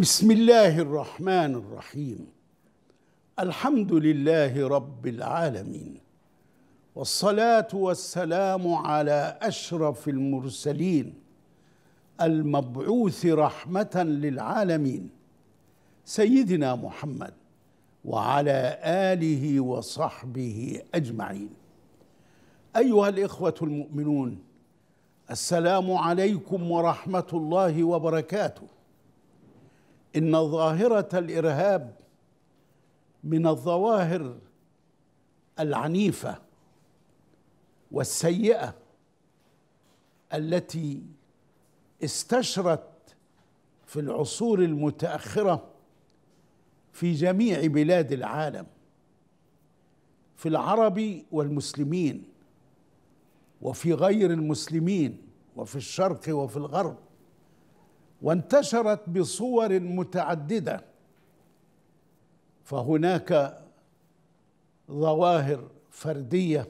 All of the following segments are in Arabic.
بسم الله الرحمن الرحيم الحمد لله رب العالمين والصلاه والسلام على اشرف المرسلين المبعوث رحمه للعالمين سيدنا محمد وعلى اله وصحبه اجمعين ايها الاخوه المؤمنون السلام عليكم ورحمه الله وبركاته ان ظاهره الارهاب من الظواهر العنيفه والسيئه التي استشرت في العصور المتاخره في جميع بلاد العالم في العرب والمسلمين وفي غير المسلمين وفي الشرق وفي الغرب وانتشرت بصور متعدده فهناك ظواهر فرديه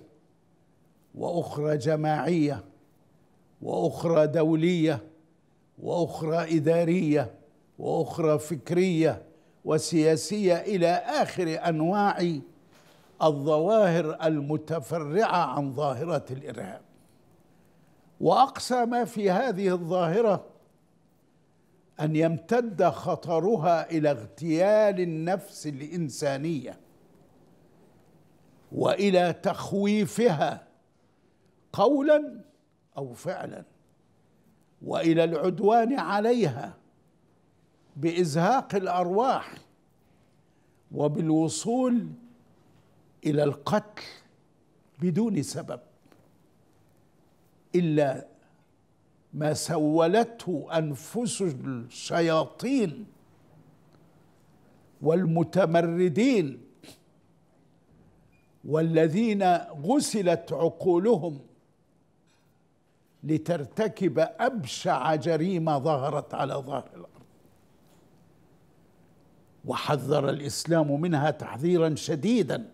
واخرى جماعيه واخرى دوليه واخرى اداريه واخرى فكريه وسياسيه الى اخر انواع الظواهر المتفرعه عن ظاهره الارهاب واقسى ما في هذه الظاهره ان يمتد خطرها الى اغتيال النفس الانسانيه والى تخويفها قولا او فعلا والى العدوان عليها بازهاق الارواح وبالوصول الى القتل بدون سبب الا ما سولته انفس الشياطين والمتمردين والذين غسلت عقولهم لترتكب ابشع جريمه ظهرت على ظهر الارض وحذر الاسلام منها تحذيرا شديدا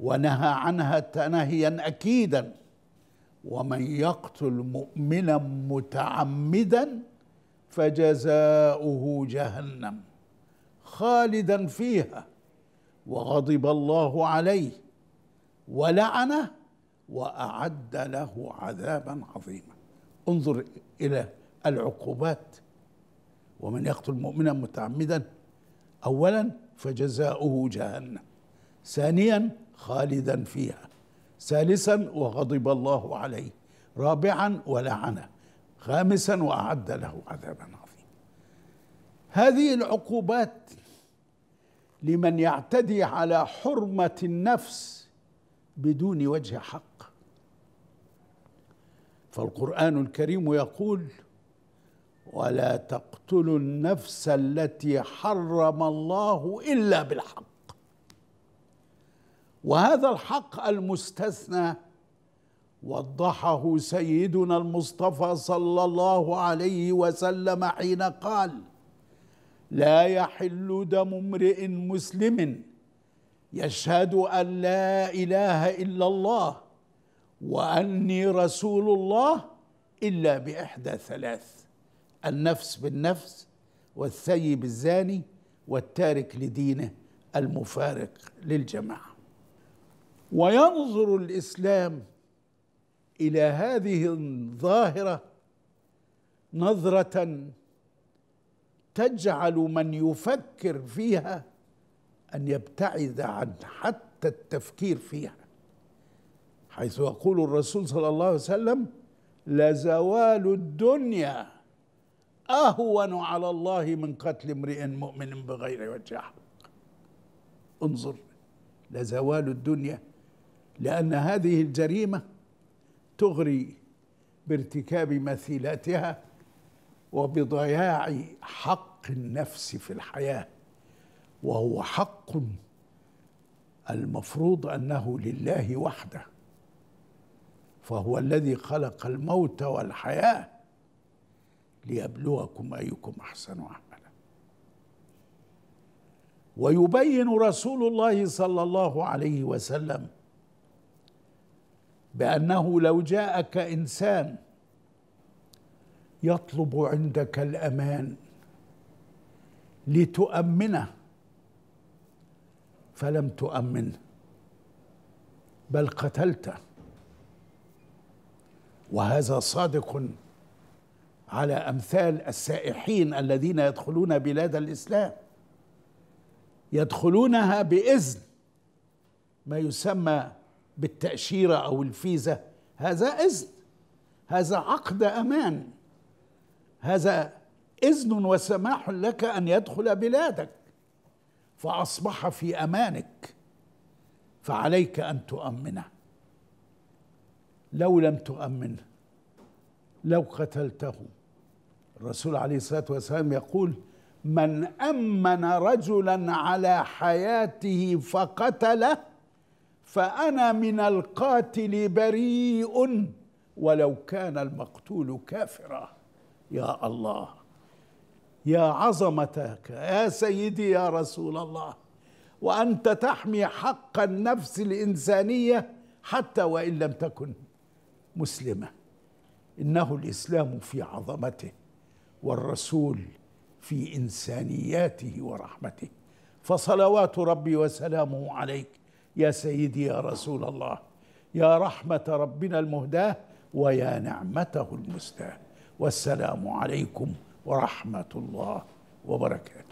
ونهى عنها تنهيا اكيدا ومن يقتل مؤمنا متعمدا فجزاؤه جهنم خالدا فيها وغضب الله عليه ولعنه واعد له عذابا عظيما انظر الى العقوبات ومن يقتل مؤمنا متعمدا اولا فجزاؤه جهنم ثانيا خالدا فيها ثالثا وغضب الله عليه رابعا ولعنه خامسا وأعد له عذابا عظيما هذه العقوبات لمن يعتدي على حرمة النفس بدون وجه حق فالقرآن الكريم يقول ولا تقتلوا النفس التي حرم الله إلا بالحق وهذا الحق المستثنى وضحه سيدنا المصطفى صلى الله عليه وسلم حين قال لا يحل دم امرئ مسلم يشهد ان لا اله الا الله واني رسول الله الا باحدى ثلاث النفس بالنفس والثيب الزاني والتارك لدينه المفارق للجماعه وينظر الاسلام الى هذه الظاهره نظره تجعل من يفكر فيها ان يبتعد عن حتى التفكير فيها حيث يقول الرسول صلى الله عليه وسلم لزوال الدنيا اهون على الله من قتل امرئ مؤمن بغير وجه حق انظر لزوال الدنيا لأن هذه الجريمة تغري بارتكاب مثيلاتها وبضياع حق النفس في الحياة وهو حق المفروض أنه لله وحده فهو الذي خلق الموت والحياة ليبلوكم أيكم أحسن عملا ويبين رسول الله صلى الله عليه وسلم بانه لو جاءك انسان يطلب عندك الامان لتؤمنه فلم تؤمنه بل قتلته وهذا صادق على امثال السائحين الذين يدخلون بلاد الاسلام يدخلونها باذن ما يسمى بالتأشيرة أو الفيزا هذا إذن هذا عقد أمان هذا إذن وسماح لك أن يدخل بلادك فأصبح في أمانك فعليك أن تؤمنه لو لم تؤمن لو قتلته الرسول عليه الصلاة والسلام يقول من أمن رجلا على حياته فقتله فأنا من القاتل بريء ولو كان المقتول كافرا يا الله يا عظمتك يا سيدي يا رسول الله وأنت تحمي حق النفس الإنسانية حتى وإن لم تكن مسلمة إنه الإسلام في عظمته والرسول في إنسانياته ورحمته فصلوات ربي وسلامه عليك يا سيدي يا رسول الله يا رحمة ربنا المهداة ويا نعمته المسداة والسلام عليكم ورحمة الله وبركاته